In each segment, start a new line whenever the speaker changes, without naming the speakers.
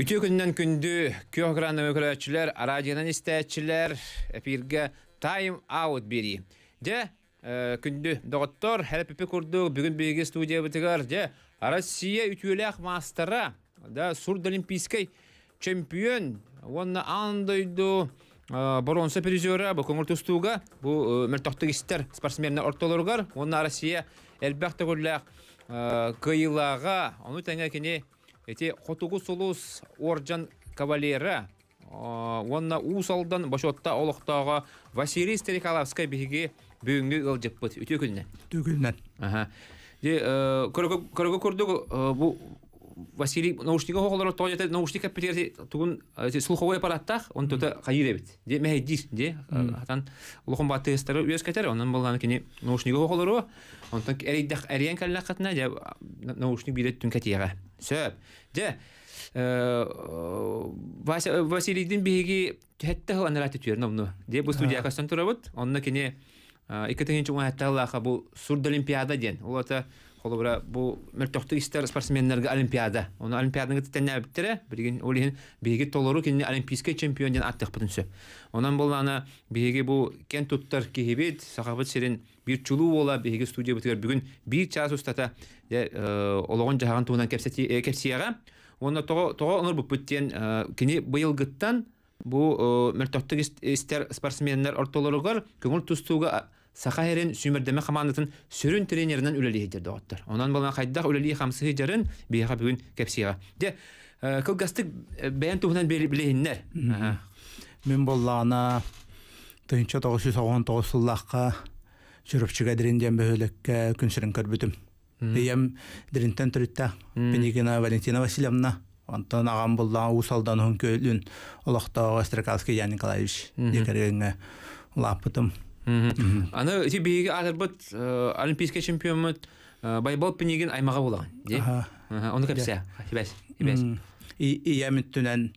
Үтө күннен күнді күйоғыраны өкілетшілер, радионан істәтшілер, эфирге тайм аут бери. Де, күнді доғыттор, әліпіпі күрді, бүгін бейге студия бітігір. Де, Россия үтілек мастера, да, Сурд Олимпийский чемпион, онна андойду, Боронса призера, бұл көңір тұстуға, бұл мөлтоқтық істер спортсменіне ортолырғар, онна Россия әлбәқті күрләқ, кыйлаға, оны тәңі кене эти хотугу сулус орджан кавалера э, онна усалдан башотта олохтаға Василий Стерикалавская биһиги бүгүнгү ылжыппыт үтүкүлнэ.
Түгүлнэн. Аха.
Же э, көрөгө көрдүк э, бұл Василий наушнигов холору тоня те наушника петерди тугун слуховой аппараттах он тота хайребит. Де мехдис де атан лохом баты стару үес кетер ондан болган кини наушнигов холору он так эридах эриен калла де наушник билет түн кетиге. Сөп. Де э, Василийдин биги хетте хылан рати тюрновну. Де бу студия кастан турабыт. Онна кини 2000 жылда хабу Сурд Олимпиада ден. Ол ата холобра бу мөлтөхтүк истер спортсмендерге олимпиада. Оны олимпиаданы тәнә биттере, бирген олиин биги толору кини олимпийский чемпион ден аттык бүтүнсө. Онан аны биги бу кен туттар кибит, сахабат сирин бир чулу бола биги студия бүтер бүгүн бир час устата ологон жаган туунан кепсети кепсияга. Оны того того онор бу бүттен кине быйылгыттан бу мөлтөхтүк истер спортсмендер ортолоругар көңүл тустууга саха херен сүмердеме сүрін сөрүн тренерынан үлелі оттыр. Онан болма қайдақ үлелі хамсы хетерін бейға бүгін кәпсияға.
Де, э, көлгастык э, бәйін тұғынан білейіннер. Мен боллағына түйінші 919 сыллаққа жүріпшіға дірінден бөлікке күнсірін көрбітім. Бейім дірінтен түрітті. Бенегіна Валентина Василевна, Антон ағам ұсалдан усалдан хүн көйлін олақтағы Стрекалский Николаевич декарыңы лапытым. Аны
ти биге атырбыт э, олимпийский чемпионмыт э, байбол пенеген аймага болған Де. Оны кәпсә Тибес.
Тибес. И и ямыттынан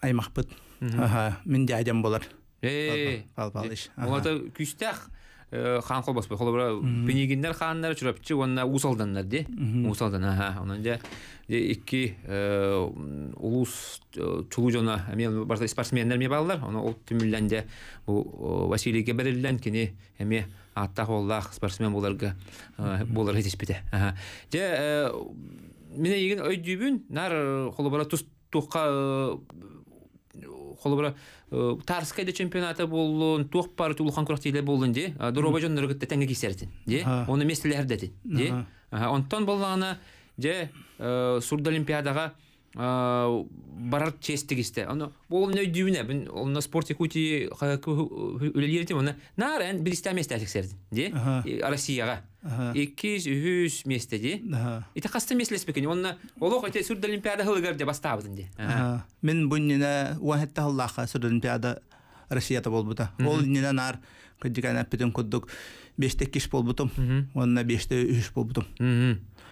аймақпыт Аха, мен де болар. ей э, ал балыш. Олата
күйстақ Э, хан колбас бе холобра пенигиндер ханнар чурапчы онна усалданнар де усалдан аха онан де икки э, улус чулу э, жана мен барса спортсмендер ме балалар оны ул түмүлден де бу Василийге берилген кини эме атта холлах спортсмен буларга болар хетиспите аха же мен эгин өйдүбүн нар холобра тус тука холобра э, тарскайда чемпионаты болун туох бар улхан тиле болун де дороба жон ныргытта теңге кисертин де деді местелердетин де онтон боллагана же э, сурд олимпиадага барар чести кисте. ол не ол спорте кути үлелерде оны нарен Россияга. 200 месте де. Ите қасты меслес бекен. Онна олох эте сүрд олимпиада хылгар
Мен буннина вахетта Аллаха сүрд олимпиада Россияда болбута. Ол нина нар кыдыган аппетен куддук 5 болбутум.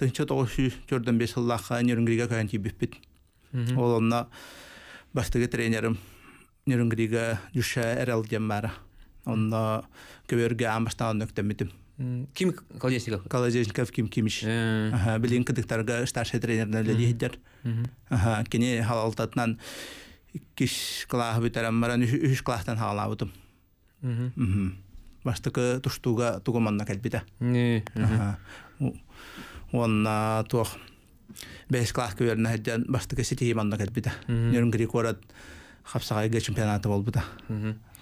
тынчы тоғышы жөрден бес ыллаққа Нюрингрига кайын тибиппит. Ол онна бастығы тренерім жүші Онна көберге амбастан нөктемедім. Ким Колесников? Колесников Ким Кимиш. Э. Білін старший тренеріне ледейдер. Кені халалтатынан киш Онна туох бэс класс күйерін хэджан бастыка сити манна кэтбита нерін кири корат чемпионаты болбута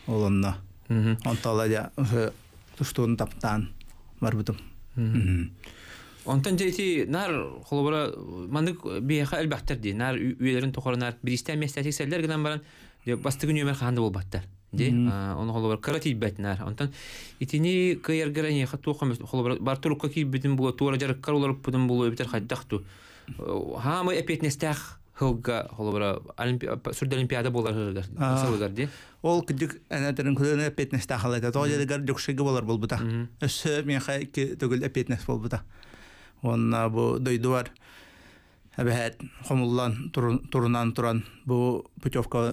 олонна онтала я туштуун таптан
онтан дейти нар холобора мандык нар әр тохорнар биристен баран болбаттар ди он холобар карати бетнар онтан итини кыяргарани хату хамс холобар бартур коки битин було тура жар карулар бутун було битер хаттахту хамы
э, эпетнестах
хылга холобара сүрд олимпиада болар хылгар сылгар
ди ол кидик анатерин э, кулын эпетнестах халата тоже гар дюкшеги болар болбута өсө э, мен хай ки төгөл эпетнес болбута он бу дойдуар әбәһәт хомуллан турунан туран бу путевка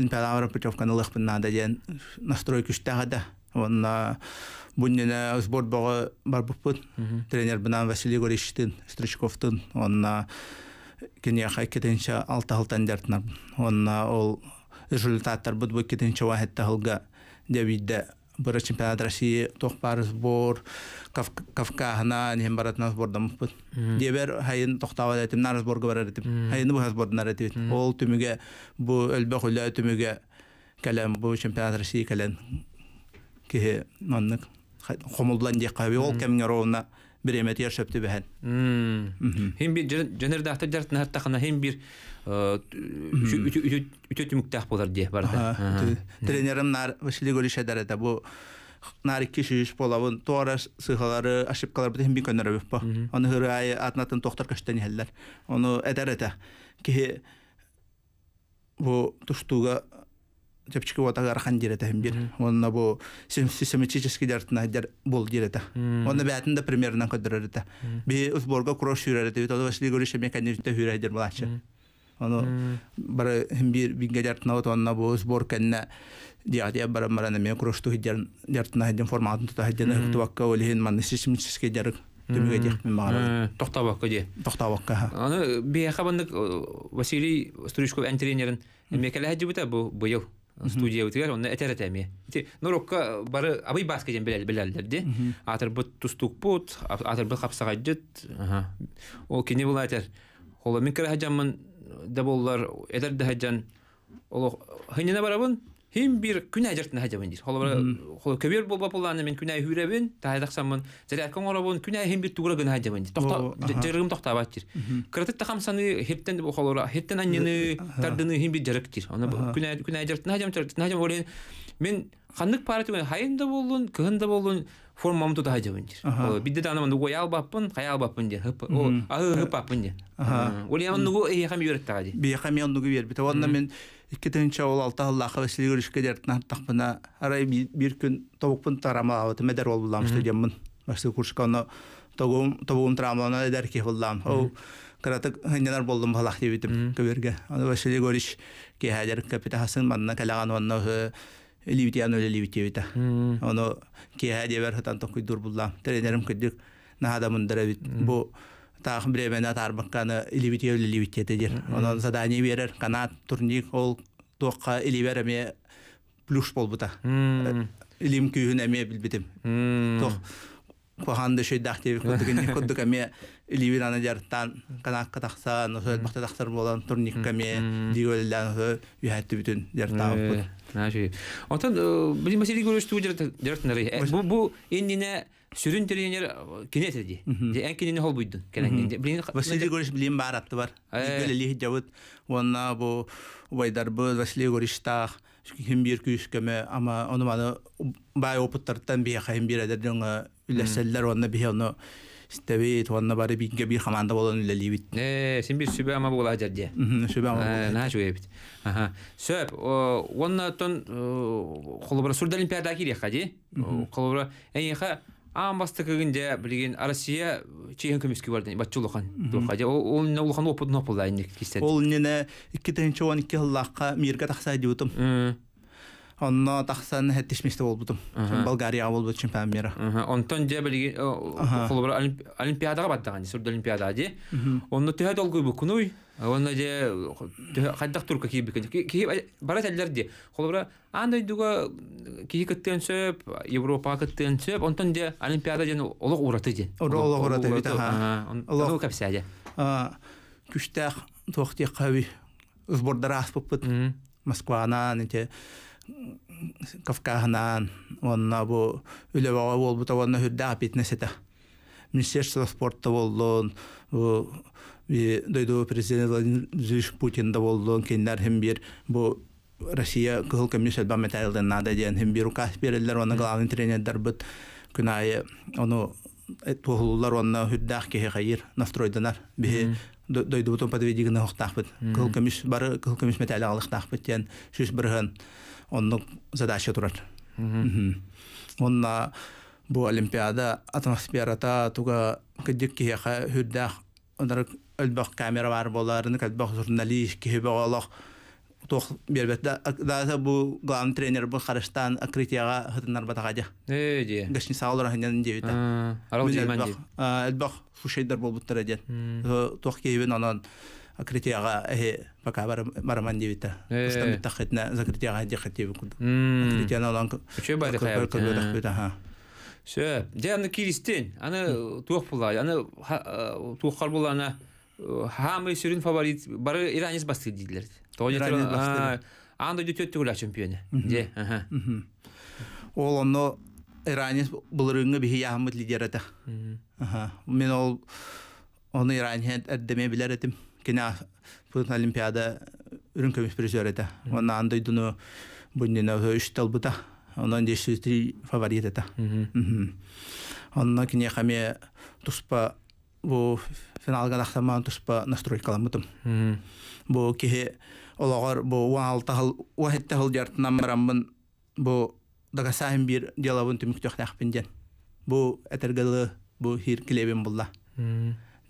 энпелавра путевка налых пиннада ден настрой күштәгәдә онна буннена сбор бага барбыппын тренер бинан Василий Горищтин Стричковтын онна кине хакетенчә алты алтан дәртнар онна ол результаттар бу бу кетенчә вахетта хылга бұры чемпионат России тоқпарыз бор, кавказына нем баратыназ бордамыспыт. Дебер хайын бар бу Ол түміге, бұ әлбе құлла түміге кәлем, бұ чемпионат России кәлем. Кехе, дек ол кәміңе роуына бір ер шөпті үтөтүмүктах э, болар дие барда. Тренерым нар Василий Голиша дарата бу шиш болабын туара сыхалары ошибкалар бит химби көнөрөп бу. Аны хырай атнатын токтор каштан хеллер. Аны эдерете. Ки бу туштуга тепчики вот агар хан дирете хим бир. Онна бу систематически дартна бол Онна примерно Оно бары химбир бингедер тнау тонна бу сбор кенне диатия бара марана мен крошту хидер дертна хиден форматын тута хиден тувакка олихин ман сисимчиске дерг төмөгө дек мен мага токтабакка де токтабакка
аны бияка бандык Василий Стручков эн тренерин мекеле хаджибута бу быйыл студия үтігер, оны әтәрі тәме. Нұрокқа бары абай басқа ден біләл біләлдер ди Атыр бұт тұстық бұт, атыр бұт қапсаға жет. Ол кене Ол әтер. Қолы мен кірі хәджамын да буллар эдер дәһәҗән оло хәнене барабын һим бир күнә җыртына хәҗәбен дир холы холы кебер булба буланы мин күнә һүрәбен таһадаксам мен зәрәт коңарабын күнә һим бир тугры гына хәҗәбен дир тохта җырым тохта бат дир кратит та хамсаны хептен дип холы хептен аннены тардыны һим бир җырык дир аны күнә күнә җыртына хәҗәм җыртына хәҗәм болен мен ханлык парты хаенда булдын кыгында булдын формамын тота хажабынчыр бидде таны ман го ял баппын хаял баппын дер хып о ары хып баппын дер ол ян нугу э хам юрет тагади
би хам ян нугу бер бит онда мен иккетенче ол алта алла хавасли гөрүшкө дер тахпына арай бир күн тобукпун тарама ават медер ол булам что деммин башты куршканы тогум тобум тарамлана дер ки булам о каратык хыннар болдым халах дебитим көберге аны васили гөрүш ки хадер капитасын манна калаган онно Ливитиан ливити ливитиевита. Оно кеха дебер хатан токуй дур булла. Тренерим бит. Бу тах ливити задание берер, канат, турник, ол туакка иливереме плюс болбута. Илим күйүн эме билбитим. Тох Коханды шей не кодугене кодугаме ливер ана жартан болан Отан бизин Василий Григорьевич туу жаратын арай. Бу бу эндине сүрүн тренер э, кинет эди. Эн кинене хол буйдун. Василий билим бар. Э. Билелих жабыт. Онна бу бу ким бир күйүшкөмө ама маны бай опыттардан бияка хем бир эдердин үлөсөлөр онна истәбе туанна бары бигге бир хаманда болон лелибит э син бир сүбе ама була жарде сүбе ама на жуебит аха сөп онна
тон холобра сурда олимпиада кире хади холобра эйха ам басты кегенде билген россия чеген көмөскү бардын батчулухан тухади ол не улхан
опыт нопулда инде кистет ол нене 2 тенче 12 лакка мирге тахса диутум онно тахсан хэттишмисте болбутум болгария болбут чемпион мира онтон
же билги олимпиадага баттаган сурд олимпиада же онно төхөт олгуй букунуй онно же кайдак турка ки барат аллар де холбура андай дуга кии кыттен сөп европа кыттен сөп онтон же олимпиада же олог ураты же олог ураты бит олог капса же
күштэх тохтэ кави сбордара аспыппыт москванан эте кавкаһынаан онна бу үлебаға болбута онна хүрдэ апитнесета министерство спорта болдон дойду президент владимир путин да болдон кеннер хим бир бу россия кыл комиссия ба метайлден надо диен хим бир указ берелер оны главный тренер дарбыт күнайы оны тухулулар онна хүрдэх кехе хайыр настройданар бихи дойду бутон подведигина хохтахпыт кыл комиссия бары кыл комиссия метайлы алыхтахпыт диен шүш бирхан онны задача турар онна бу олимпиада атмосферата туга кыддик киэха хүрдээх онар өлбөх камера бар боларын кәлбөх журналист киһибе олох туох бербетте дааса бу глав тренер бу харыстан акритияга хытынар батагадя эди гашни саалар ханен дебита арал диман деб элбах фушейдер болбуттар эден туох киһибин анан акритияға әһе пока бар мараман дебита устан биттахетна закритияға дехатиби куду акритияна олан үче бады хаял Сө, де аны
киристен, аны туох була, аны туохкар була ана хамы сүрін фаворит бары иранец басты дейдилер. Анда дөтөттү гүлә чемпионы.
Де, аха. Ол оно иранец булырыңы бихи яхмыт лидерата. Аха. Мен ол оны иранец әрдеме билер этим кене бүгін олимпиада үрүнкөмүс призерета онна андай дуну бунина үч талбыта онан деши три фаворит это онна кини хаме туспа бу финалга нахтаман туспа настройкаламытым бу кихе ологор бу уалта хал уахетте хал жартынан барамбын бу дага саһин бир делабын түмүктөхнахпинден бу этергалы бу хир килебин булла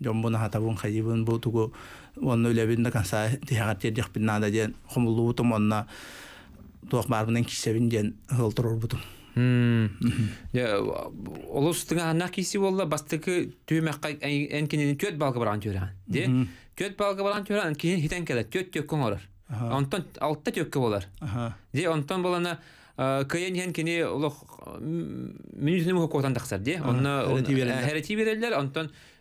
жомбуна хатабун хайибун бу тугу онну үлебин да канса тихагат жердик биннада ден хумулуу бутум онна туох барбынын кисебин ден ылтырор бутум олустыңа
ана киси болла бастыкы түймәкка энкинен төт балга барган төрән де төт балга барган төрән кинен хитен келе төт төккөн олар онтон алтта төккө болар де онтон болана э, кыйын хен кини улух мүнүзүнү көкөтан таксар де онна херети берелер онтон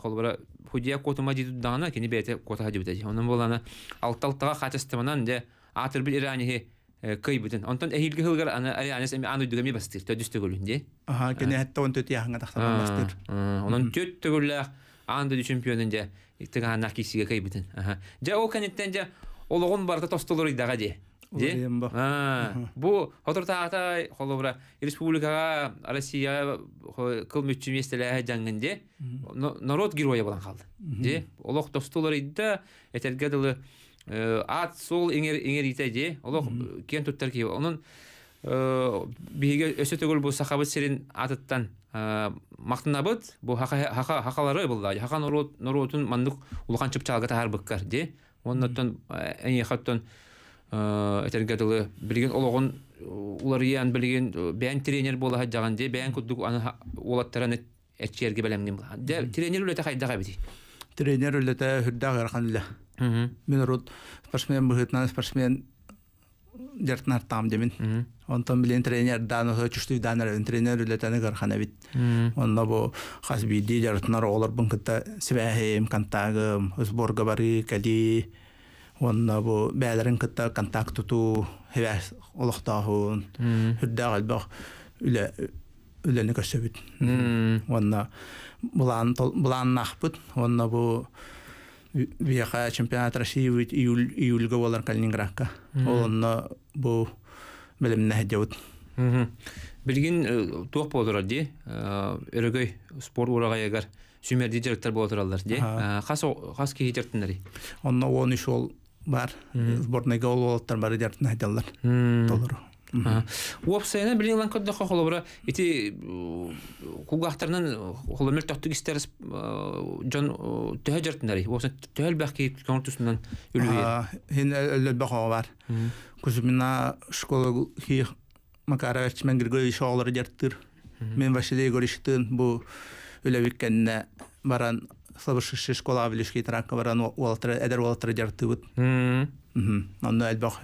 холбара худия котума диту дана кини бете кота дибете онун болана алталтага хатыстымынан де атыр бир иранихи э, кыйбытын онтон эхилге хылгар аны аянес эми аны дүгеми бастыр төдүс төгүлүнде
аха э. кини хатта он төт яңга тахтан бастыр
онун төт төгүллах анды чемпионун де тыгана кисиге кыйбытын аха жа о канеттен жа ологон барда тостолор идага де бу хотур таата холо республикага россия кыл мүччүм жаңын же народ героя болан калды же олох достулар идда этерге дылы ат сол эңер эңер ите же олох кен туттар ки онун биге өсө төгөл бу сахабыт серин атыттан мактанабыт бу хакалары булда хака норотун мандык улкан чыпчалга тахар быккар же оннотон эни хаттон Э, этергадылы билген ологон уларыян билген э, бән тренер бола хаджаган де бән кудук аны олаттаран
этчерге белемним де тренер үлете хайдага бити тренер үлете хүрдәг ярханлы мен рут спортсмен быгытнан спортсмен дертнар там демин онтон билен тренер даны чуштуй данар тренер үлетени гархана бит онна бу хасби дидер тнар олар бункта сибәһем кантагым сборга бары кали уонна бу бәләрен кытта контакт туту һәвәс олохтахун һүддә албах үлә үләне көсөбит уонна булан булан нахпут уонна бу Веха чемпионат России будет июль июльга болар Калининградка. Олонна бу билим нәһдәүт. Билгин э, туак болдыра ди. Э, Өрөгөй
спорт урага егер Сүмерди директор болдыралар ди. Э, хас хас ки директорлар.
Онна 13 ол бар сборный гол болоттар бар идертін айталар толыру Уопсайна билин лан көддө хохолобра ити кугахтарнан
холомер токту гистер э, жон э, төһө жартындари уопса төһөл бахки
конкурсунан а хин өлөт бахо бар кузмина школа хи макарович мен григорий шоолор жартыр мен василий горишитын бу үлөбиккенне баран сабышышыш кола билишки таракка баран уолтыр эдер уолтыр жартыбыт. Хм. Онда элбах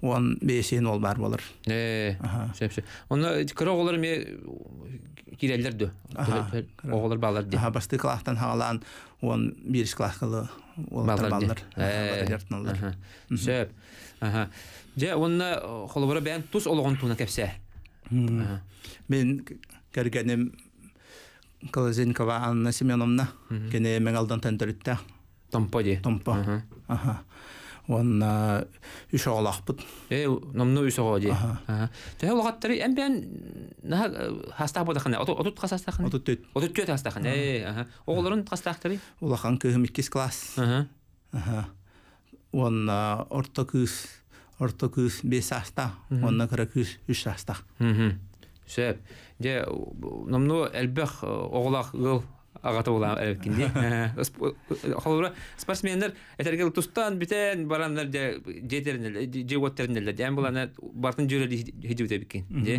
он бесен ол бар болар. Э. Сепсе. Онда кыра олар ме кирелдер дө. Оголар балар ди. Аха басты клахтан халан он бириш клахкылы уолтыр балар. Э. Жартналар.
Сеп. Аха.
Же онда холобора бен тус олгон туна кепсе. Мен кергеним Колозенкова Анна Семеновна, кене меңалдан тәндірітті. Томпо де? Томпо. Ага. Он үш оғалақ бұд. Э, номны үш оғал де.
оғаттары хаста отут
класс. Он орта күз, орта күз бес онна күз
де номну элбэх оғлах гыл агата була әлбәткинди. Холура спортсменнер этергел тустан битен бараннар де жетернелер, жеготтернелер. Дәм булана бартын жүрәли хидүтә бикин. Де.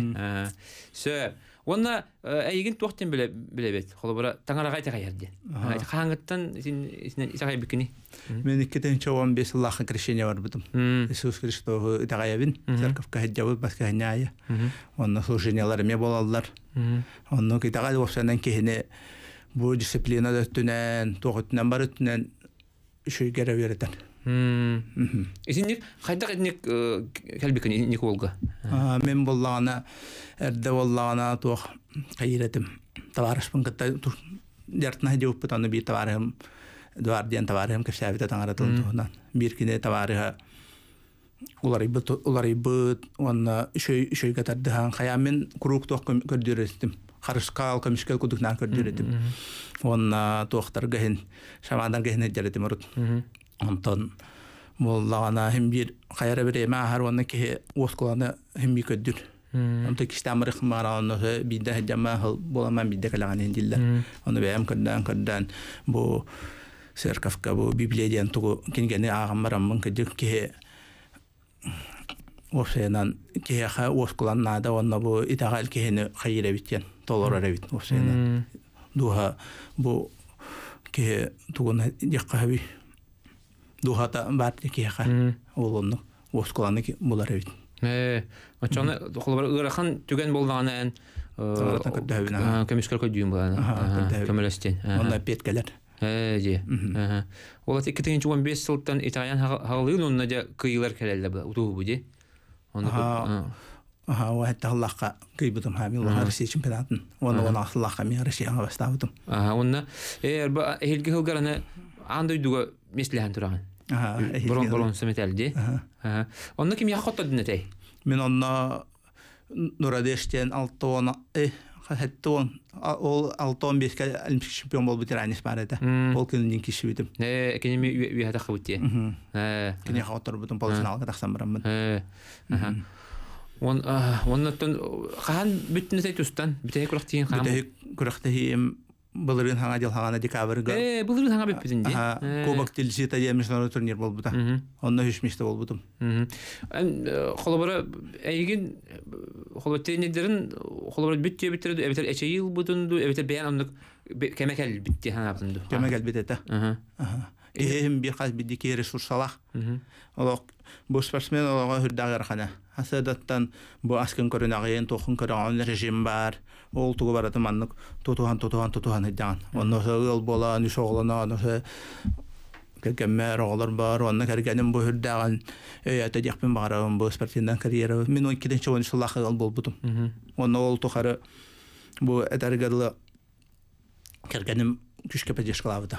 Сө Онна әйгін э, тоқтен біле біле бет. Холобара таңарагай тәгәйәрде.
Хаңыттан син синен исәгәй бикни. Мен иккетен чаван бес лаха крещение бар битым. Иисус Христос тәгәйәбин. Церковка хәҗәбе баскаһняя. Онна служениелар ме болалар. Онны китагал ваксандан кеһене бу дисциплинада түнән, тогытнан бар түнән шуй гәрәв йөрәтән. Исинник хайдак инник э, келбекен инник болга. Мен боллагана эрде боллагана кайратым. кытта бутаны би таварым. Дуар Бир кине таварыга улары бит улары бит онна шөй шөй катар дахан хаямен круг туох көрдүрөстүм. шамадан онтон боллагана химбир кайра бир эме ахар онна кихи оскуланы химби көддүр онто киште амырык маралны бидде жама хыл боламан бидде калаган эндиллер оны бэм кырдан кырдан бу церковка бу библияден тугу кингени агамараммын кыдык кихи Овсенан кеха оскуланна да онна бу итагал кехени хайра биттен толора бит овсенан духа бу ке тугун дикка хаби духата бар кеха ол булар бит
э холбар ырахан түген болганы көмешкер көйдүйүн буланы көмөлөстен онда петкелер э же ол эки тыгынчы он беш жылдан итаян хагылын онна же кыйылар келелде бу утуу бу
Россия
чемпионатын
бұрын борон сөметелди. Онны ким яхот Мен онна Нурадештен алтон он ол он беске олимпик чемпион болып бар еді Ол күнүн киши бидим. Э, кенеми виата хабыти. кене хатыр бутун полуфиналга таксан барам он Э. Он Бүлүрүн хаңа дил хаңа декабр Э, бүлүрүн хаңа бип бизинди. Ха, э. кубок дилси э, э, та ямыш турнир болду та. Онда үшмиште болдум. Хм. Эн холобора эйгин
холобо тренердерин холобора бүтте битирди, эбетер эче йыл бүтүндү, эбетер беян андык
кемекел битти хаңа бүтүндү. Кемекел битти та. Хм. эһим бир хас ресурсалах олок бу спортсмен олого хүрдагыр хана асадаттан бу аскын тохун режим бар ол тугу бараты маннык тутухан тутухан тутухан бола нүш оглана бар, онны кәргәнем бу хүрдәгән әйтә дәхпен барам бу карьера. мен 12-нче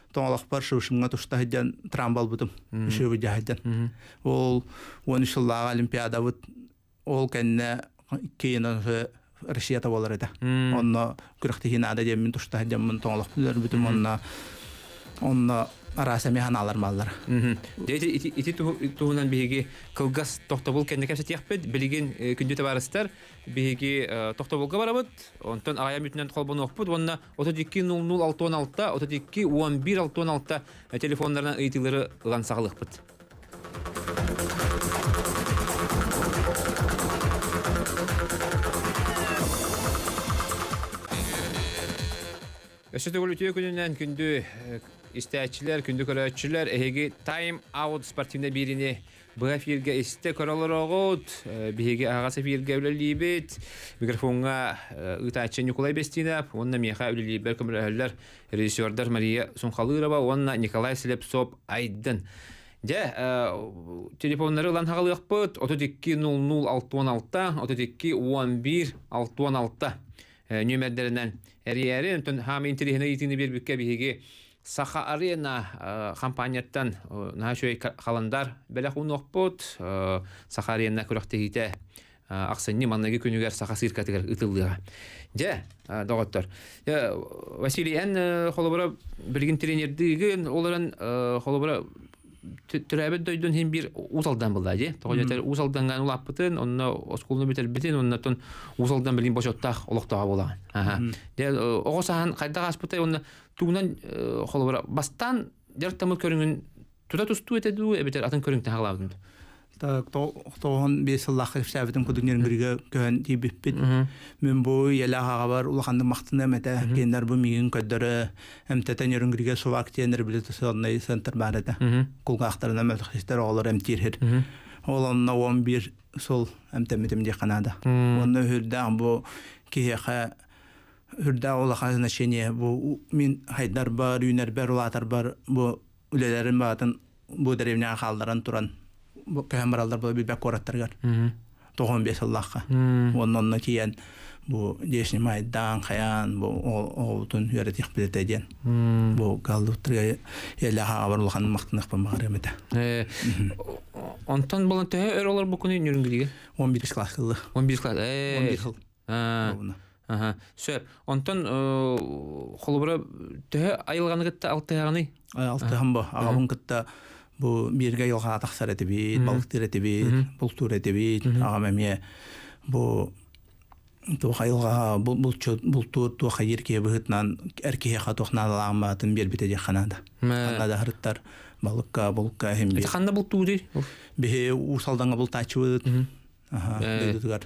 тоңолохпар трамп туштаһыджан трамбалбытым шыбыджаһыджан ол он олимпиада олимпиадабыт ол кэнне кейін россия табалар эде онно мен арасами ханалар маллар.
Дейте ити туунан биһиги кылгас тохтобул кенне кемсе тиэхпит билигин күндү табарыстар биһиги тохтобулга барабыт. Онтон отуз алты он бүтүнөн отуз окпут. он бир алты он та телефондарынан ыйтылары ылан сагылыкпыт. өсөтөгүл үтүө күнүнөн күндү истәчилер, күндү көрәтчілер, әйгі тайм аут спортивный бирини бұға фирге істе көралар ағасы фирге микрофонға ұйтачы Николай Бестинап, онна Меха өлелейбер көмірәлілер, режиссердар Мария Сунхалырова, онна Николай Селепсоп Айдын. Дә, телефоннары лан хағалыяқ 32-00-616, 32-11-616 нөмірдерінен әрі әрі, Саха арена э, компанияттан э, нахашой халандар белек унокпот э, Саха арена күрәхтегите ақсынни маннаги күнүгер саха сирка сиркатыгер ытылдыга. Же, доготтор. Василий эн холобора билген тренердиги оларын холобора түрәбет дойдун хин бир усалдан булда же. Тогоҗатар усалданган улаппытын, онны оскулны битер битен, оннан усалдан билген бошоттак олоктага була. Аха. де огосахан кайда аспытай онны тугунан э, холобора бастан дертамы
көрүнгүн тута тусту этеду эбетер атын көрүнгтен хаглабдым тоон бесыллахы шәбітін күдіңнен бірге көн мен бұл яла бар улаханды мақтына мәті кендер миын көддірі әмтәтен ерін бірге сувак тенер олар ол онна сол қанады оны үрдә олаха значение бу мен хайдар бар үйнер бар олатар бар бу үлелерин баатын бу деревня халдыран туран бу камералар бу билбек кораттаргар тохон бес аллахка оннон киян бу дешни майдан хаян бу оутун үйрөтүк билете бұл бу галдуктырга эле хабарлыхан мактынык бамагаремете
онтон болон деген класс он класс Ага. Сөп.
Онтон э, холобра тәһә айылганы кытта алтыганы. Алтыган бу. Агабын кытта бу бирге ялга тахсар этеби, балык теретеби, бул тур этеби, агамеме бу ту хайылга бул бул чөт бул ту ту хайыр ке быгытнан эркеге хатохна алама тим бер бите ханада. Ханада хырттар балыкка булка хем. Ханда бул ту ди. Бе усалданга бул тачы. Аха, дедүгәр.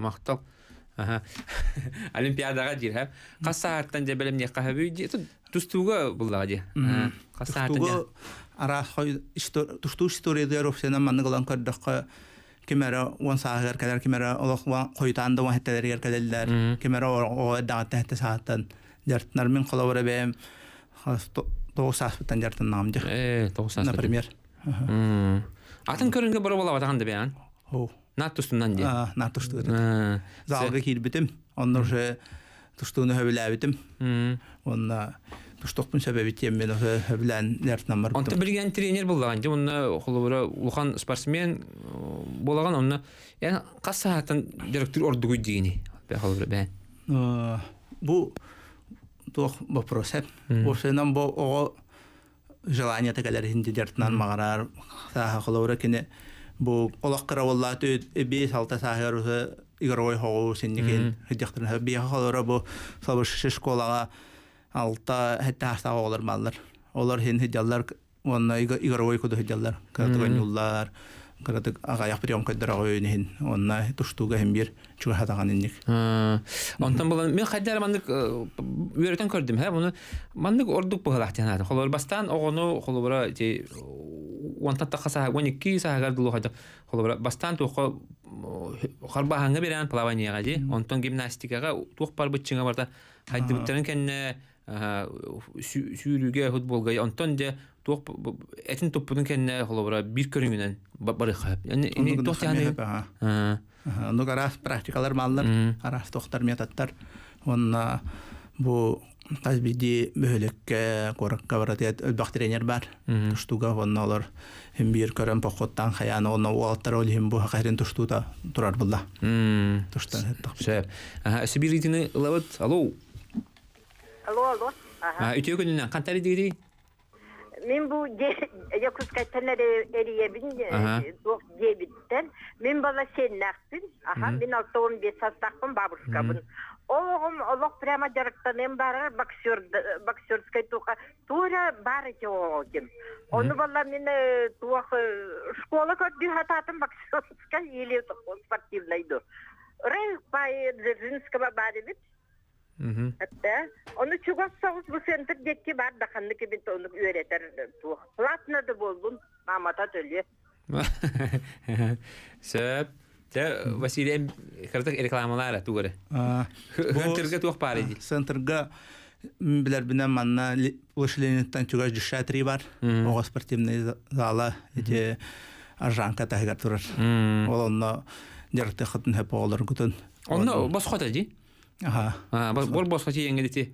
мақтал олимпиадаға дир
же не қаһабы тустуга буллага ди қасааттан ара хой тушту история рофсена маннылан каддаққа кемера он саагер кадер кемера олоқ қойтан да о сааттан жартнар мен бем атын да Нат тустунан ден. Нат тустунан. Залга кирбитим. Оннор же мен осы хөбілән бар.
білген тренер болған. де? холыбыра улхан спортсмен болған. Онна ян қасса директор ордугу кені
бу олақ қыравалла төт э, би салта сахар усы игровой хоу синникен хидяқтын би халора бу сабыш школага алта олар маллар олар хин хидяллар онна игровой куду хидяллар кратыган юллар кратык агаяк прием кайдара ойын хин онна туштуга хин бир чуга хатаган мен
хайдар мандык э, үйрөтөн көрдүм хэ буну мандык ордук бу халахтын холор уонтаттака саа онтон гимнастикага тух барбытчыңа барда хайдыбыттарын кенне футболга онтон же тух этин кенне холобра бир көрүңүнөн
практикалар арас бу Аз бөлекке қорыққа барады еді дият тренер бар. тұштуға оны олар һәм бир көрәм похоттан хаяны оны уалттар ул һәм бу хәрен туштуда турар булла.
Тушта. Шәп. Аһа, сибир идене Алло.
Алло, алло. Аһа.
Үтә көннән кантар диди?
Мен бу якут кайтанлар эрие бин дебиттен. Мен бала сен нактын. Аһа, мен 6-15 састакпын бабушка бун. Олоғым олоқ прямо жарықтанем барар боксер, э, боксерскай туға. Тура бар ете оғым. Оны бала мен туақ э, школа көрді хататым боксерскай еле спортивный спортивнайды. Рейх бай дзержинского бары бит. Әтті. оны чугас соғыз бұл центр декке бар дақынды кебін оны өретер э, туақ. Платнады болдым, мамата төлі.
Сөп. Тэ Василий хәртәк рекламалар тугыры.
Хәтергә тук пары ди. Центрга билер бинен манна Лошленеттан чугаш дишә три бар. Ого спортивный зала эти аржанка тагыр турыр. Ол онно дәрте хатын хәп алыр гутын. Онно бас хата ди. Ага. А бас бол бас хати
яңгы ди.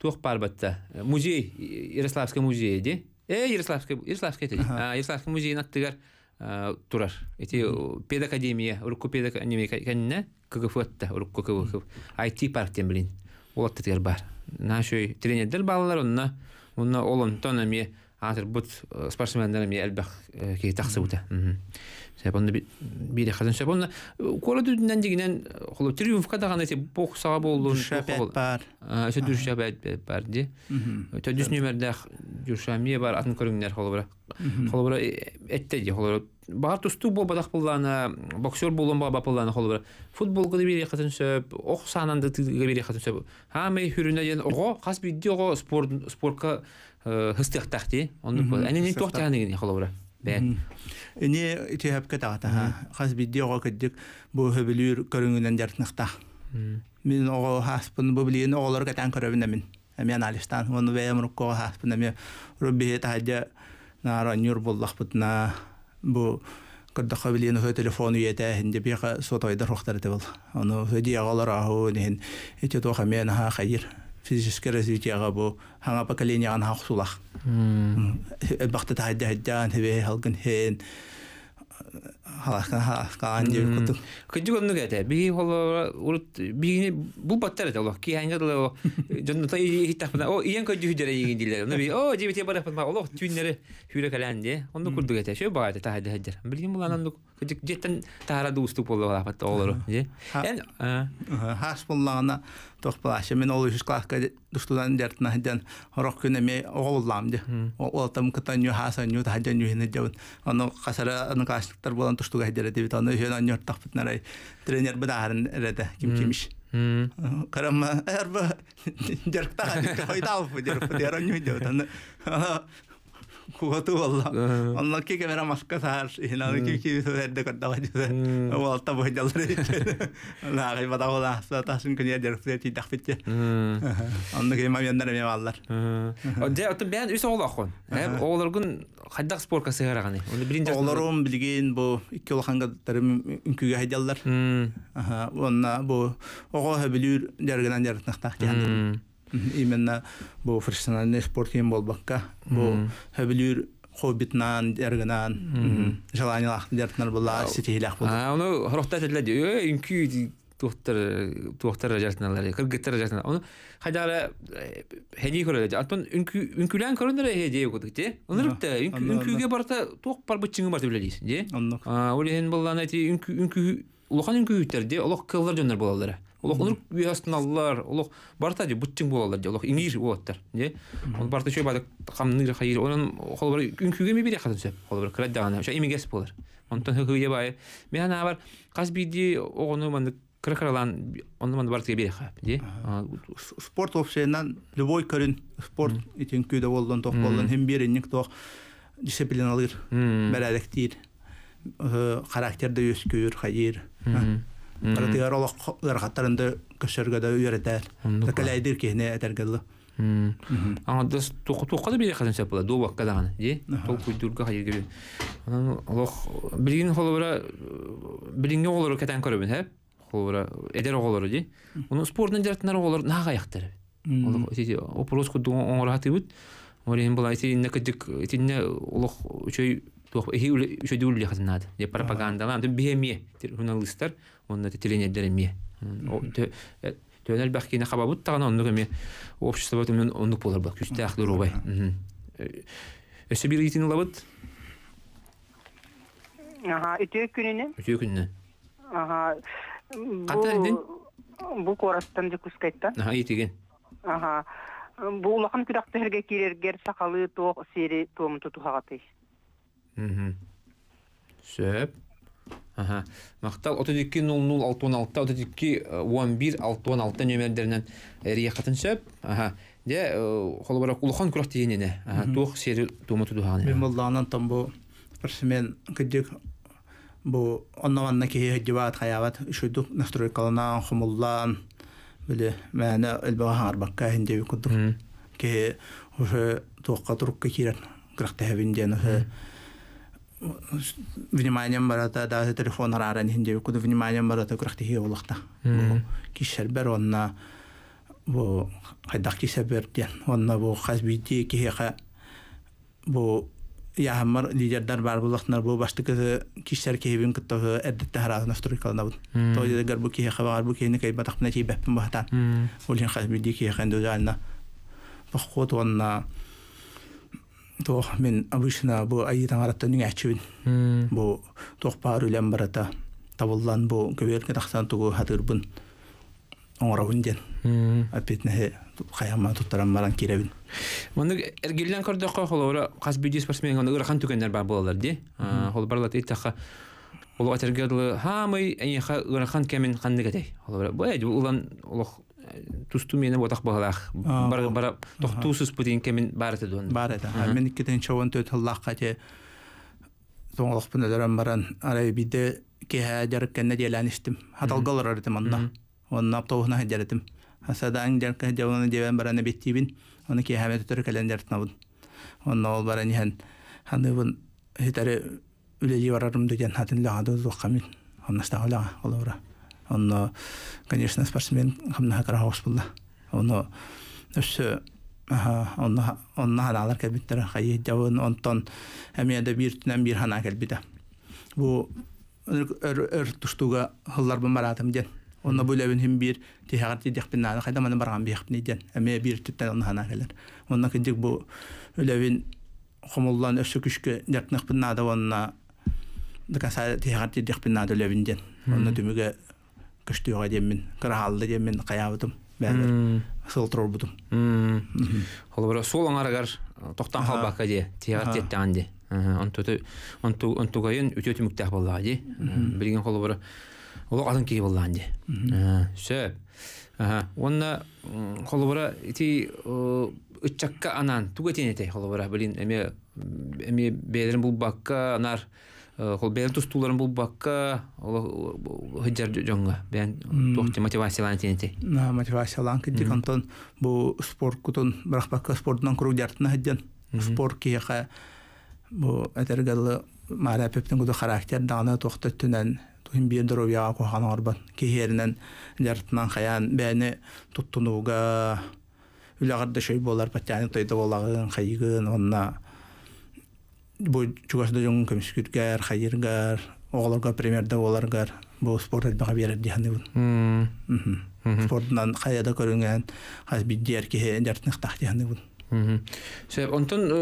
Тук пар батта. Музей Ярославский музей ди. Э Ярославский Ярославский ди. А Ярославский музей наттыгар. Э, турар. Эти э, педакадемия, урукку педакадемия кәнне атта урукку кыгыф. IT парктен билин. Ол аттыр бар. Нашой тренердер балалар онна, онна олон тонами атыр бут э, спортсмендерами әлбәк ки тахсы бута. Сәпанны бире хазан сәпанны кола дүдән дигән хол триумфка да гына бок сага булды. Шәпәт бар. Әсә дүр шәпәт бар ди. Төдүс нөмердә дүшәмие бар атын күргәннәр хол бара. Хол бара э, әттә ди хол бар тусту бу бадак булланы боксер болгон баба булланы хол бара. Футбол гыды бире хазан сәп ох сананды тигә бире хазан сөп. Һәм һүрүнә дигән ого хас бидди ого спорт спортка хыстык тахти. Аны не тохтаган бара бән.
Эне тиһәпкә тагата. Хас биддиога кеддик бу хөбүлүр көрүнгүнөн жартныкта. Мен ого хаспын бу билен оголар катан көрөбүнө мен. Эми аналистан оны бәйәм рукко хаспын эми рубби тахаджа нара нюр буллах бутна бу кырда хабилин хө телефону ете хинде бия сотойда Оны хөди нин эти тохамен ха физическое развитиеға бұ хаңа поколенияған хан құсулақ хаанди куту кыджы гомну кете би холо урут би бу баттар это лох ло о
иен о бара пна лох тюннере хюре каланди онну курду та хади хаджер билгин тара ла пат
хас буллана тох мен ол ишкла каде душтудан дертна хадан хорох ме оголлам же ол там кытан ю хасан тушту тустуу гайдира тибит аны нарай тренер бы даарын ким кимиш карама эрба дэрк таха дэрк хойдалфу дэрк kuwatu valla. Onlaki ki mera maska sar hina ki ki serde kadda vaju sar. O alta boy jalre. Na gai bata hola sa ta sin kunya jar se ti dak pitche.
Onda
ki mami andar me vallar. O de otu ben üs ola xon. Hem olar gün именно бу профессиональный спорт ем болбакка бу хөбүлүр хоббитнан дергнан желание дертнар булла сетилах булла
а хорохта э, ди туохтар туохтар жартналар кыргыттар жартналар оны хени үнкү үнкүлән көрөндөр те үнкүгө барта туох бар бычыңы бар деп дейсиң де а улен булланы үнкү үнкү улахан Улох улук ястыналлар, улох барта ди буттин болалар ди, улох иңир болаттар, не Он барта чөй бада камныр хайыр, онун холбар үнкүгө ми бире хатын сөп, холбар крат дагана, ша имигес болар. Онтон хыгы бай. Мен ана бар кас
биди огону мен кракаралан, онун мен барта бире хап, ди. Спорт офсенан любой көрүн, спорт итен күдө болдон тох болдон, хем беринник тох дисциплиналыр, бәрәлектир, э, характерде өскүр хайыр. Аратыгар олоқлар хаттарында көшерге да үйретәр. Тәкәләйдер кене әтәргәлле.
Аңа дұс тоқытуққа да бере қазанша бұла, до баққа дағаны, де? Тол күйдіргі қайыр білген қолыбыра, білген қолыры кәтән көрібін, хәп? Қолыбыра, әдер оғылыры, де? Оны спортын дәрттінар оғылыр, наға аяқтары. опрос күдді оңыраты бұд, бұл айты, туох эһи үшөдү үлли хатыннаат де пропагандалан ту биэми журналисттар онна теленедереми төнөл э, бахкине хабабут тагана онну кеме общество бөтөмөн онну болар бак күчтәх дурубай өсө э, э, бир итин лабыт
аха үтөө күнүнө үтөө күнүнө аха катаэдин бу корастан жекускайтта аха итиген аха бу улахан күдактыһерге кирергер сакалы
Сөп. аха Мақтал 32-00-66, 32-11-66 нөмердерінен рияқатын сөп.
Де, қолы барақ ұлықан күрәқ дегеніне. Ага. Туқ сері Мен бұлдағынан там бұ, бірсімен күдік бұ, оннаванна кейі хүддіват, қаяват, үшудік құмылдан, мәні арбаққа күдік. Кейі, ұшы вниманием барата да телефон араран хинде куда вниманием барата онна бу хайдах лидердар бар булахнар бу кишер кебин бу кихеха бар бу онна тох мен обычно бу таңаратта араттанын әчүн бу тох бар үлем барата табыллан бу көберге тахсан тугу хатырбын оңорабын ден опетнехе хаяма туттарам маран киребин
муну эргиллен көрдөккө холора кас бюджет спортсмен гана ырахан түгендер бар болалар ди ол барлат иттаха ол атергерлы хамый эниха ырахан кемин кандыгатей ол бу улан улох тусту мене ботак багалах
бар бар тохтусус путин кемен барыты дон барыты мен китен чаван төт хыллах кате тоңлох пуна дарам баран арай биде кеха жар кенне делаништим хаталгалар ардым анда онна аптоуна хадярдым хасадан жар кеха жаваны девен баран беттибин оны кеха мет төр календертнабын онна ол баран ихан ханыбын хитаре үлеги барарым деген хатын лагады зохамин оннаштагыла олора онно конечно спортсмен хамнаха карахогус булла оно өссө онна ханалар келбиттер хайы жабын онтон эмиэде бир түнен бир хана келбите бу өр туштуга хыллар бу ден онна бүлөбүн хим бир тихагар тидекпин аны кайда мана барган биякпин ден эме бир түптен онна хана келер онна кидик бу үлөбүн хомуллан өссө күшкө жакныкпин нада онна дакаса тихагар тидекпин нада үлөбүн ден онна түмүгө күштүөҕө диэммин кыраһаалла диэммин каябытым бээбер сыл турбутум
олбор суол э, оңарагар тоқтан халбакка де тиягар тиеттеан ди онтугайын үтөтүмүктэх боллаа ди билген холбор олок атын кии боллаан ди сөп онна холбора ити ыччакка э, анан тугатинетей холбора билин эме эме бээлерин булбакка анар ол бәйін тұстуларын бұл баққа жоңга жоңға бәйін тоқты мотивациялан тенете
на мотивациялан кеддик антон бу спорт кутон бірақ баққа спортынан кұру дяртына хыджан спорт кияқа бу атергалы мара пептен куду характер дана тоқты түнен туһин бир дровияға кохан орбан кехеринен дяртынан хаян бәйні туттунууга үлағырды шөй болар патяны тойды болагын хайгын онна бу чугасда жоң көмскүткәр, хайыргар, оголорга примерда боларгар, Бұл спорт этбага берер диханы бу. Спорттан хаяда көрүнгән, хас биддер ки дәртнек тахтияны бу.
Сөп онтон э,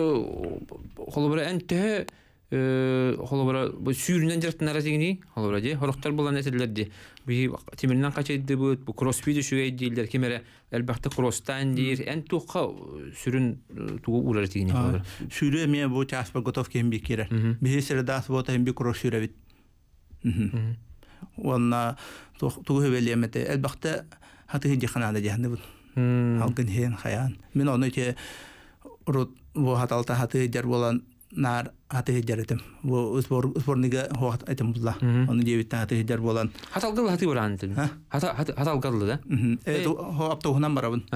Э, холобара сүйрүнөн жырыктынара дегени холобара же хорохтар булан эселерди бии тимирнен качайды бут бу кроссфит үшүгей диилдер кемере элбахты кросстан
дир эн тухка э, сүрүн э, тугу урар дегени сүйрө мен бу час подготовки эмби кире биси дас вот эмби кросс сүйрөбит онна тугу хебелемете элбахты хатыгы диханада жахны бут алгын хен хаян мен оны те рут бу хаталта хаты жар болан нар аты хеджар этим. Спорнига хуақыт этим бұлла. Оны дебиттен аты хеджар болан. Хаталгал хаты бұран этим. Хаталгаллы да? Это аптауғынан барабын.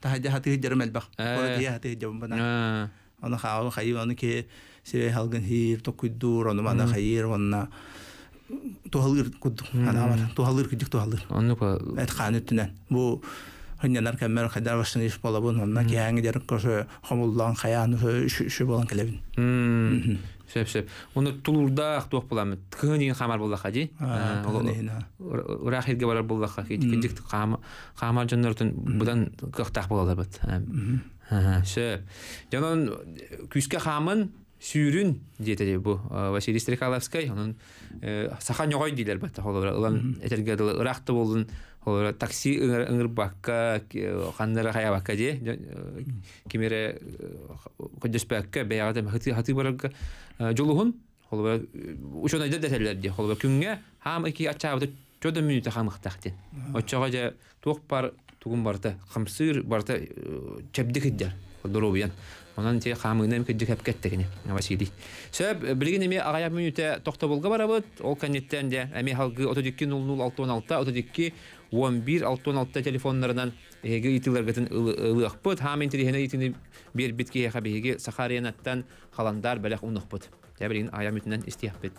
Тахаджа хаты хеджарым о Ордия хаты хеджарым бана. Оны хаалы хайыр, оны ке севей халгын хир, токуйдур, оны мана хайыр, онна тухалыр куддук. Ана бар. Тухалыр күдік тухалыр. Оны ка? Әт қан өттінен. Бұл хыннанар кәммәр хәдәр башын иш балабын онна киһәңге дәрек көсө хомуллан хаяны шу болан
келебин. Сөп сөп. Уны тулурда ахтуак буламы. Кыгынин хамар булла хади. Урахидге барар булла хади. Киндик хамар жоннортун будан кыктак булалар бит. Сөп. Э, Жанан күскә хамын сүйрүн диетеде бу э, Василий Стрекаловский, анын э, сахан йогой дилер бат. Холора, улан этерге ұрақты болдың такси ыңырбакка ханнара хаябакка же кимере көдөспөккө бэягата хаты баракка жолугун холба учон айда дәтәлләр ди холба хам ачабы чөдө минута хамыктак ди оччага же бар тугун барта хамсыр барта чәбдикиддер Онан Василий. агая ол 11 616 16 телефоннарынан эге итилергетін ылықпыт, хамин тирихене итини бер битке яқа беге сахарияттан қаландар бәләқ ұнықпыт. Тәбірін аям үтінен істияқ бет.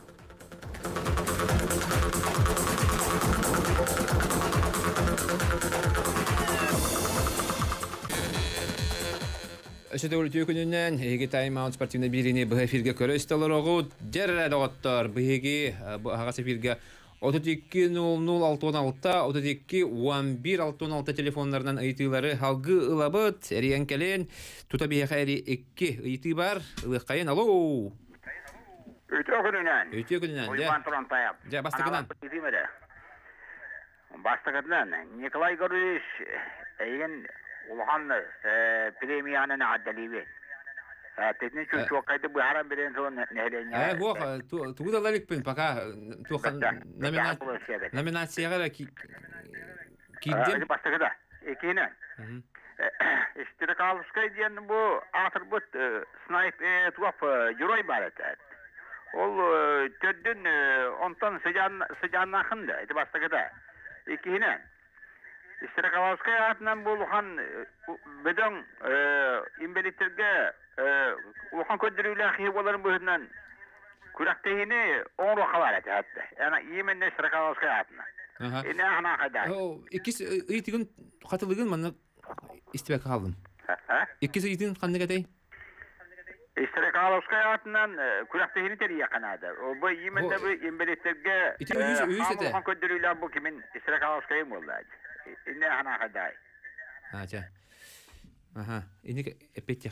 Өсөтөр түйөкүнүнөн эги таймаунт спортивный бирине бэфирге көрөстөлөр огут дерре доготтор биги э, бага сефирге 32-00-616-32-11-616 телефонларынан ыйтылары халгы ылабыт, әриен кәлен, тута бияқа 2 ыйты бар, ылыққайын, алу Өте күнінен. Өте күнінен,
Николай Гордович, әйген ұлғанны э, премияның әддәлейбе. Тетне чу чуакайды бы харам берен зон нәһәләне. Ә
бу тугыда лалик пен пока тухан
номинация
номинацияга да ки кидем.
Бастыгыда. Экене. Эштер калышкай дигән бу атыр бу снайп туап герой бар ит. Ол төддән онтан сыҗан сыҗаннахын да. Ите бастыгыда. Экене. Эштер калышкай атынан булган бидон имбелиттерге وحن كدر إلى خيه ولن بهدنا كرهتهني أمر خبرت حتى أنا يمن نشر خلاص خياتنا
إن إحنا قدعي إكيس إيتيجن قتلجن من استباك خالدم إكيس إيتين خلنا قدعي
İştirek ağlaşka hayatından
kulakta yeni teriye kanadı. O bu yemin de bu imbeletlerge hamurkan ködürüyle bu kimin iştirek ağlaşkayı mı oldu? E, e, ne hana kadar?
Aha. İnik e, epetik.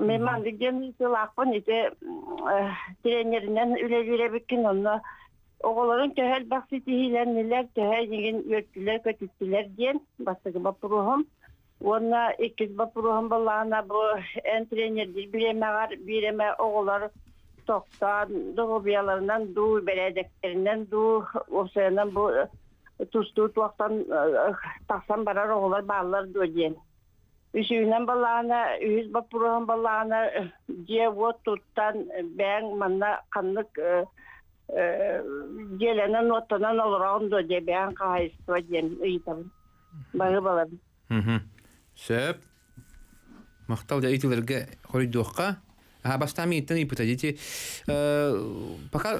Мен ә,
деген сылақпын ете тренерінен үлелеребіккен оғоларын бақсы тиһиләннеләр көһәл деген өрттілер көтүттілер диен бастығы бапуруһым онна иккис бапуруһым баллағына бу эн тренердир биреме ду бәләдектерінен ду осыянан бу э, э, барар оғолар баалар Үсүйінен баланы, үйіз баппұрығын баланы, де вот тұттан бәң манна қанлық деленен оттанан олырауын до де бәң қағайыстыва дем үйтім Бағы балам
Сөп. Мақтал да үйтілерге қойдуққа. Аға бастами иттен ипыта дети. Пока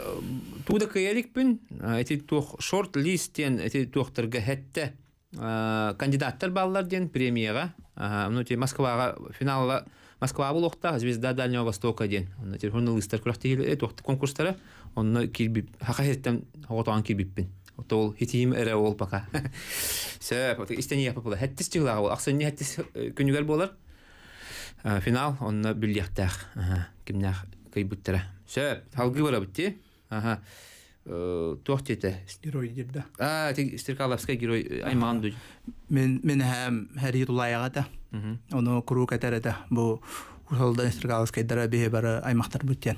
туда каялик пін, эти шорт листен, эти тухтырга хэтте. Э, кандидаттар балалар ден премияға те москваға финалға москва булохта звезда дальнего востока ден телефонны лыстар күрәхте э, тохты конкурстары онны кирби хакаяттан оготоган кирбиппин ол хитиим эре ол пока сөп истени япа була хәттис тигла ол аксен не хәттис э, күнүгәр болар финал онны билдяктах кимнах кайбуттара все халгы бара битти аха тоқ тете. да А, тек стиркалавская
герой аймаған дөй. Мен, мен һәр хәрі тұлайыға да. Оны күру кәтәрі да. Бұл ұсалдан стиркалавская дара бе бары аймақтар бүттен.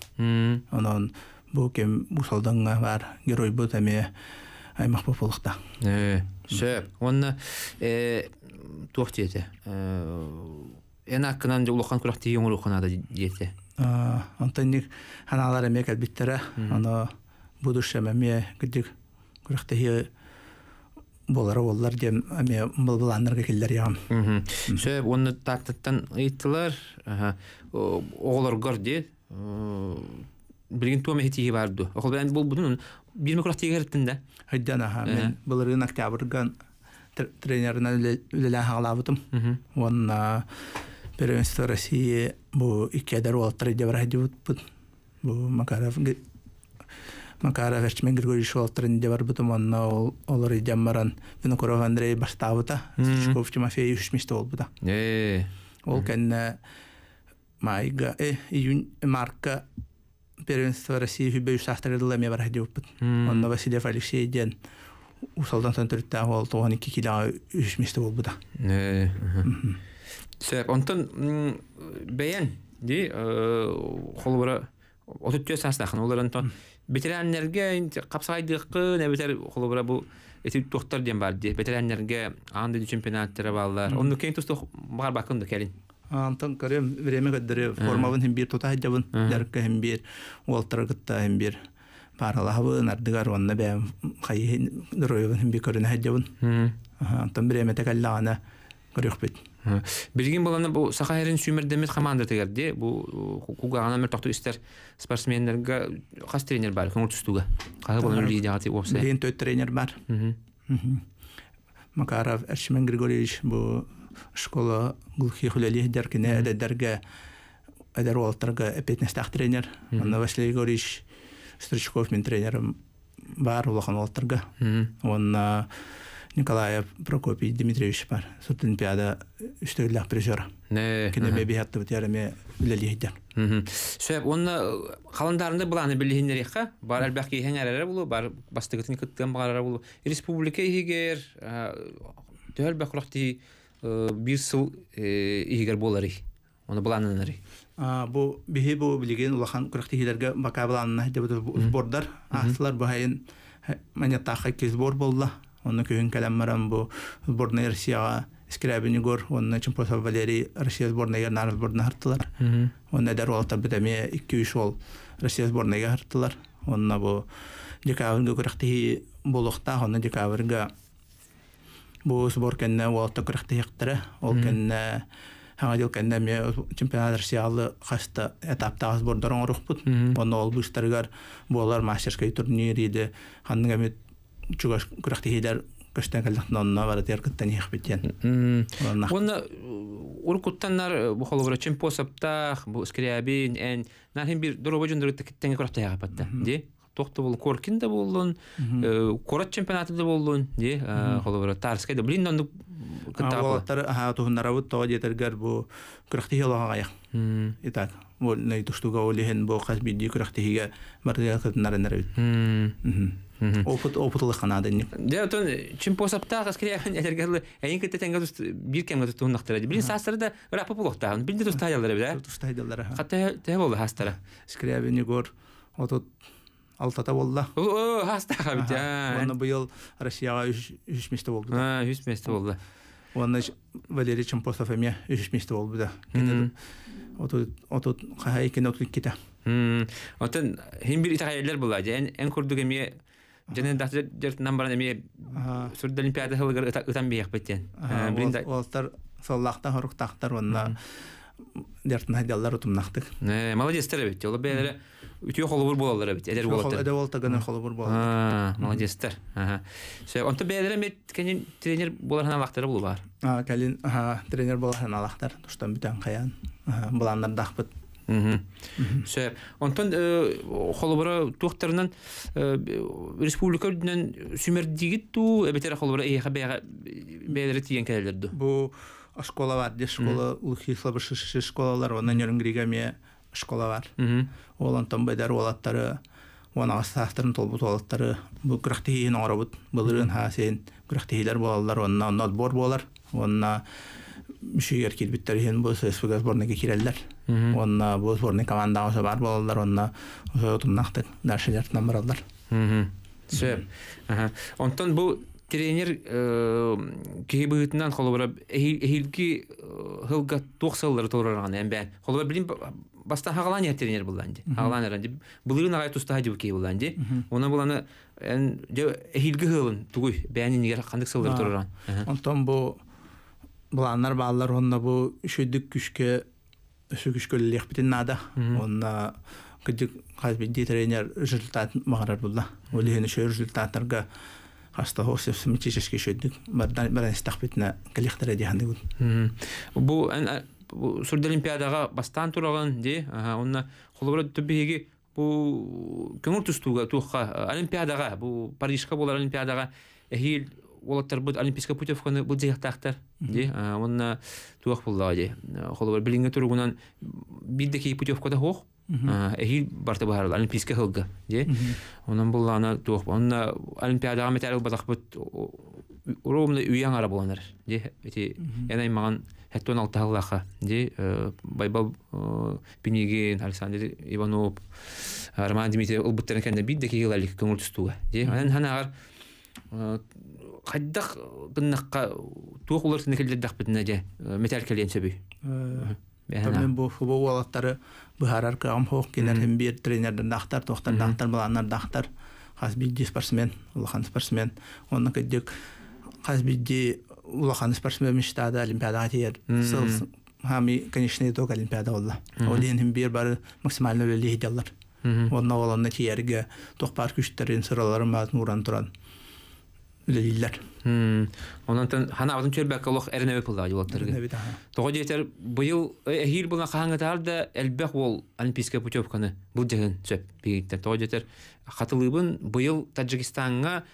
онан бұл кем ұсалданға бар герой бұл әме аймақ бұл болықта.
Сөп. Оны тоқ тете. Ән аққынан жолыққан құрақ теген ұрыққына да дете.
Антонник ханалар әмек әлбеттері. Оны будущем эме гдик грехте я болар оллар дем эме булбаланырга келдер я.
Мм. онны тартыттан айтылар. Аха. Оглар горди.
барды. Ол белән бул бүтүн бир мекрах тегертин аха. Мен бул рынок тәбергән тренерына үлелә Онна Первенство России бу икедер ул тредевра бу макаров макара вешмен Григорий олтарын дебар бутум онна ол олар идяммаран винокуров андрей баштабыта сичков тимофей үшмеште Олкен ол кэнне майга марка первенство россии хүбе үш авторедыла ме барах деуппут онна васильев алексей ден усалдан төндүрүттө ол тоон эки кило үшмеште болбуда сөп онтон
бэйен ди холбора отуттүөс астахын оларантон бетерәннәргә инде капсайдыкы нәбетәр холобра бу эти тохтар дим бар ди бетерәннәргә анды чемпионаттары баллар онны кейн тустык бар бакын да келин
антын карем время гаддыры формавын хем бир тота хаджабын дәркә хем бир уолтыргытта хем бир баралаһабын ардыгар онны бәм хайы дроевын хем бир көрүнә хаджабын антын время тәкәлләгәне көрөкпүт
билген баланы бу сахарин сүймердемет команда тегерде бу кугагана э, мер тохту истер спортсмендерге кас тренер бар көңүл түстүгө кай баланы лидиагати опсе билген
төрт тренер бар макаров эршимен григорьевич бу школа глухих хулели деркине эдерге эдер уолтарга эпетнестах тренер анда василий григорьевич стручков мен тренерим бар улахан уолтарга он Николая Прокопий Дмитриевич бар. Сут Олимпиада үштөйләк э, призер.
Не. Кине ме
хатты бит яраме билелиһдер. Мм.
Шәп оны календарында э, буланы билеһиннәр ха, бар әлбәки һәңәрәре булу, бар бастыгытын кыттан багарара булу. Республика егер, һигер, э, тәл бакракти бір сыл егер болары, Оны буланы нәри.
А бу биһи бу билеген улахан кыракти һиләргә бака буланы дип бордар. Аслар бу хәйен мәне тахакез бор булды онны көһүн кэлэммарам бу сборная Россияга Скрябин Егор, он чемпионат Валерий, Россия сборная Нарв сборная хартылар. Он эдер олта бітәме 2-3 ол Россия сборная хартылар. Онна бу декабрьге күрәхти булыкта, онны декабрьгә бу сборкенне олта күрәхти яктыра. Ол кенне Хаңа дел кенне ме чемпионат Россиялы хаста этапта сбордарын рухпут. Онна ол буштаргар булар мастерской турнир иде. Ханның чугаш күрәхтиһиләр көстән калдыхнанна тер кыттан их битен. Онна э, уркуттаннар э, бу
холовра чемпо саптах, бу скрябин эн нахин бир дорожон дөрөттө киттен күрәхтә япатта. Ди? Тохта бул Коркин да болдун, э, чемпионаты да
блин опыт опытылы ханадыни да тон чим посапта
каскриян элергерлы эйин кете тенге туст бир кемге туст уннактыра ди билин састырда рапы булохта
билин туст таялдыра бида туст таялдыра хатта те болду хастара скрябини гор отот алтата болла о хаста хабита оны быйыл россияга үч месте болду а үч месте болду оны валерий чемпосов эме үч месте болду да отут отут кайыкин отут ките Отын, хин бир
итахайлер була, эн көрдүгеме Жені да жыртынан баран әме сүрді олимпиада беттен. Олтар
онна дертін ұтымнақтық.
Молодец тәрі бетте. Олы бәлері үтіе қолыбыр болалар бетте. Әдер болалар. Әдер тренер болархан алақтары бұл бар.
тренер бүтән қаян.
Сөп. Онтан э, холобора тухтарынан э, республика үдінен сүмердігіт ту, әбетер э, холобора эйха бәйға бәйдері тиген кәлелерді.
Бу школа бар, де школа улхисла башышы школалар, онан нерінгригаме школа бар. Ол онтан бәйдер олаттары, оны астахтарын толбут олаттары, бу күріхтейін оғырабыт, бұлырын ха сен күріхтейлер болалар, онна отбор болар, онна мүшегер кирбит тарихин бұл ССПГ сборныйга келелдер. Онна бу сборный командага бар болалар, онна туннактык даршелертен баралар.
Сөп. Онтон бұл тренер кеһи быытынан холобара эхилки хылга тухсаллар турарган эмбе. Холобар билим баста хагалания тренер бұл булланды. Хагалания ранди. Булырын ағай тустаха дип кей бұл булланды. бұл буланы эхилги хылын тугуй бәнин нигер кандык саллар турарган.
Онтон бұл Бұланнар балалар онна бұ үшедік күшке үсі күшке лек нада. Онна күдік қазбенде тренер результатын мағарар бұлда. Ол ең үші результаттарға хаста хосев сметический үшөдүк Бардан баран істақ бітіна кіліктері дейханды
күн. сурд олимпиадага Олимпиадаға бастан тураган де, онна қолыбыры түбігеге бұл көңір түстуға, тұққа, Олимпиадаға, бұл Парижқа болар Олимпиадаға әхейіл улаттар бу олимпийский путь фоны бу дигә тахтар ди аны туак булды ди хәл бер билинге турыгынан бидәки путьевкада хок э хил барта бар олимпийский хылга ди аны буланы туак аны олимпиада аметал бадак бу ровно уяң ара буланар ди эти яны маган хәтта он алты халыха ди э, байба э, пинеге александр иванов арман димитер ул бу тәнкәндә бидәки хилалык күңел тустуга ди аны һана хайдах гыннакка э, э, туох улар тинекелдердах битинэ же э, металкелен сөбү Мен
бу футбол алаттары быһарар кам хох кинер хем бир тренерден дақтар, тохтан дақтар баланар дахтар хасбидди спортсмен улахан спортсмен онна кедик хасбидди улахан спортсмен мечтада олимпиадаға тиер хами конечно итог олимпиада олла олин хем бир бар максимально лилиһи деллар онна оланна тиерге тоқпар күчтерин сыраларын маат ұран туран үлейиллер.
Онантан хана авдан чөрбәккә лох әренәбе пылда юлаттырга. Тогы дәйтер быел эхил булган хаңгы тарда әлбәк ул олимпийская путевканы бу деген сөп бигәттер. Тогы дәйтер хатылыбын быел Таджикстанга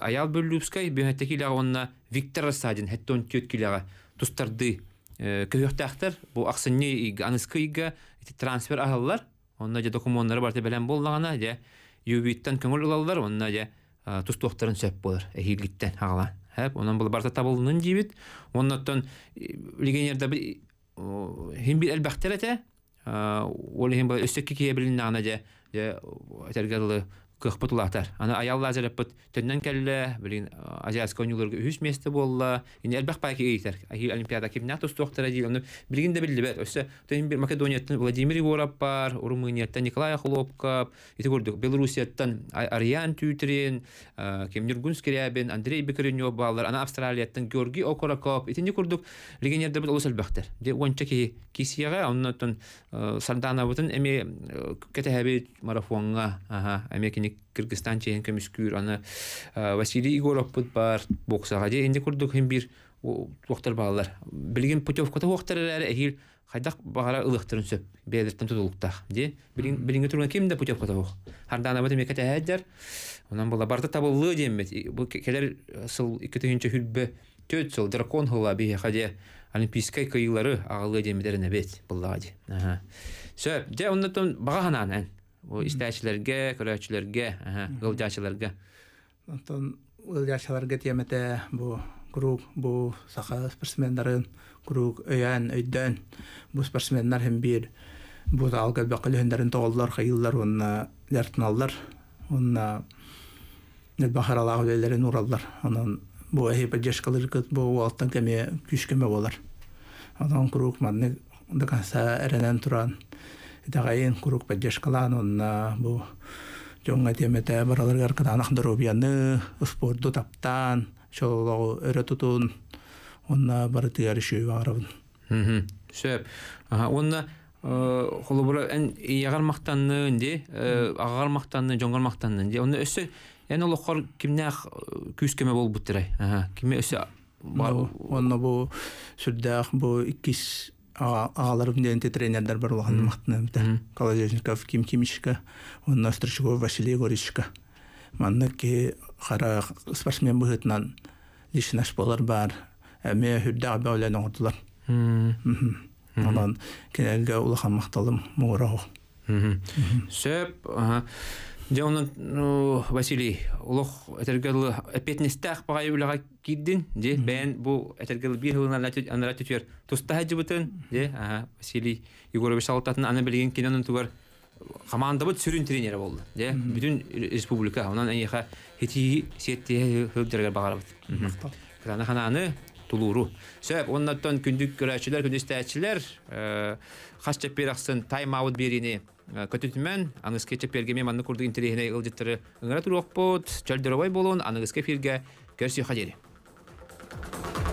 аял бөлүпскай бөһәттәки лагонна Виктор Садин хәттон төткиләгә тустарды көйөктәктер бу аксынны аныскыйга трансфер аһаллар. Онда документлары бар белән буллагана дә юбиттан көңел алалар, онда дә тустуоқтарын сөп э, э, болар эхилгиттен хагалаан хэп онан бул барта табылынын дибит онноттон э, легионерда хим бир элбахтер эте ол хембір бул өссөкке кие билин нагана же же кыхпыт улаатар. Ана аялла азараппыт төннөн келле, билин азиатская универга үс месте болла. Ин элбах паки эйтер. Ахи олимпиада кимнат устохтара ди. Аны билгин де білді билдибет. Өсө төн бір Македонияттан Владимир Егоров бар, Румынияттан Николай Холопкап, ите көрдүк. Белоруссияттан Ариан Тютрин, Кемнир Гунскирябин, Андрей Бекренёв баллар, ана Австралияттан Георгий Окораков. Итинде көрдүк. Легионердер бит олус элбахтер. Де ончаки кисияга, оннан Сардановтун эми э, кетехеби марафонға аха, эми кини Кыргызстан чейин көмүскүр аны э, Василий Егоров бут бар боксага же энди курдук хим бир уктар баалар билген путевкада уктар эрер эхил ә хайдак багара ылыктырын сөп бедиртен тутулукта де билинге турган ким да путевката ух хардан абат эмекет эдер онан була барда табыллы дембет бу келер сыл икки түйүнчө хүлбө төт сыл дракон хула бие хаде олимпийскай кыйылары агылы демедерин эбет булла ади сөп де ондан багаханан бу истейчлерге, көләчлерге, гавджачларга.
Анан ул яшаваргә тиемете бу груп, бу сахас персмендәрен груп өйән үйдән. Бу персменнәр хәм бир бу талга бакылыңдәрен таулар, хәйлләр, өннә, йәртәннәләр, өннә. Нәбәһәр Аллаһуилләһи нураллар. Анан бу әйепә яшкылык ит бу алтан кеме, күч кеме булар. Анан груп мәндә инде канса әленнән туран. Итағайын құруқ бәджешкалан онна бұл жоңға темете бараларғар қытанақ дұрубияны, ұспорды таптан, шолылау өрі тұтын, онна бары тігәрі шүй бағарабын.
Сөп. Онна э, холобура эн ягар мактанны ди, э, агар мактанны, жоңгар мактанны ди. Онда өсө эн ол хор кимне э, күскеме болуп буттырай. Аха, киме
өсө бар. бу сүрдәх бу 2 агалар үнденте тренердар бар болған мақтына бітә колодежников ким кимишка онна стручков василий горичка манна ки э, хара спортсмен быгытнан лишнаш болар бар әме хүрдә абе үлән оңырдылар онан кенәлгә улахан мақталым мұғырау сөп Де
Дәунан Василий улох этергел эпетнестах пагай улага киддин, де бен бу этергел бир хылна латит анаратитер. Тустаха жибутын, де ага Василий Егорович Алтатын аны билген кинонун тугар команда бут сүрүн тренери болду, де бүтүн республика анан эйха хети сетти хөлдөргө багарабыт. Кана аны тулуру. Сөп, оннаттан күндүк көрәчилер, күндүстәчилер, бир э, аксын тайм-аут берине, көтүтүмән аңыскече пергеме манны курдук интерегине ылжыттыры ыңара туруокпут болон, болун аныгыске фирге көрсү хадери